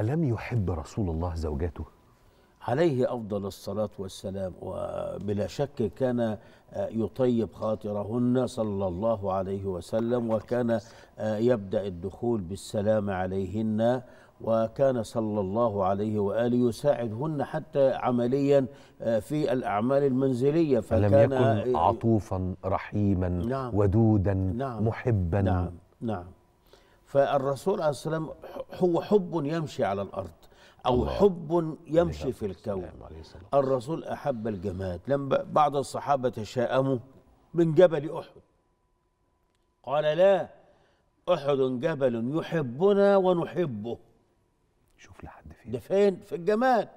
ألم يحب رسول الله زوجاته؟ عليه أفضل الصلاة والسلام وبلا شك كان آه، يطيب خاطرهن صلى الله عليه وسلم وكان آه، يبدأ الدخول بالسلام عليهن وكان صلى الله عليه وآله يساعدهن حتى عمليا آه، في الأعمال المنزلية فكان يكن عطوفا رحيما نعم ودودا نعم محبا نعم نعم فالرسول عليه الصلاة والسلام هو حب يمشي على الأرض أو الله. حب يمشي في الكون الرسول أحب الجماد لما بعض الصحابة تشاءموا من جبل أحد قال لا أحد جبل يحبنا ونحبه شوف لحد فين ده فين في الجماد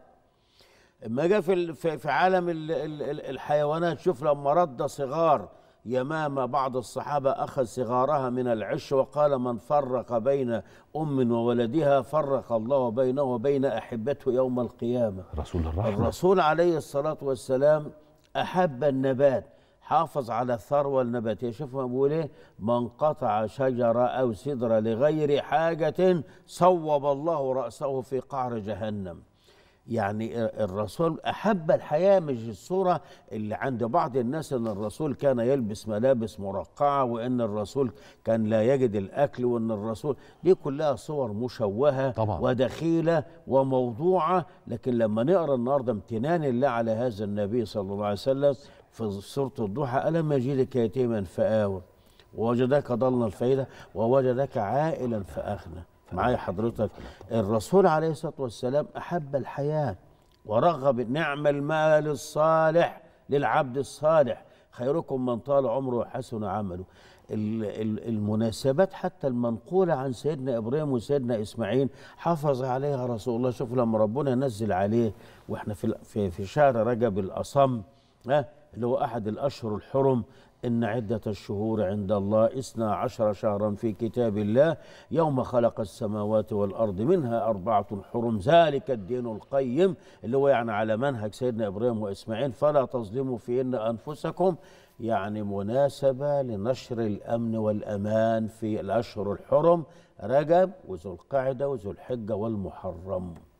لما جه في في عالم الحيوانات شوف لما رد صغار يمامة بعض الصحابة أخذ صغارها من العش وقال من فرق بين أم وولدها فرق الله بينه وبين أحبته يوم القيامة رسول الرحمة الرسول عليه الصلاة والسلام أحب النبات حافظ على الثروة النباتية شوف ما بيقول إيه من قطع شجرة أو سدرة لغير حاجة صوب الله رأسه في قعر جهنم يعني الرسول أحب الحياة مش الصورة اللي عند بعض الناس أن الرسول كان يلبس ملابس مرقعة وأن الرسول كان لا يجد الأكل وأن الرسول دي كلها صور مشوهة طبعا. ودخيلة وموضوعة لكن لما نقرأ النهاردة امتنان الله على هذا النبي صلى الله عليه وسلم في سورة الضحى ألم يجدك يتيما فآوى ووجدك ضلنا الفائده ووجدك عائلا فأغنى معايا حضرتك الرسول عليه الصلاة والسلام أحب الحياة ورغب نعم المال الصالح للعبد الصالح خيركم من طال عمره وحسن عمله المناسبات حتى المنقولة عن سيدنا إبراهيم وسيدنا إسماعيل حافظ عليها رسول الله شوف لما ربنا نزل عليه وإحنا في, في شهر رجب الأصم ها اللي هو أحد الأشهر الحرم إن عدة الشهور عند الله إثنا عشر شهرا في كتاب الله يوم خلق السماوات والأرض منها أربعة حرم ذلك الدين القيم اللي هو يعني على منهج سيدنا إبراهيم وإسماعيل فلا تظلموا فيهن أنفسكم يعني مناسبة لنشر الأمن والأمان في الأشهر الحرم رجب وذو القعدة وذو الحجة والمحرم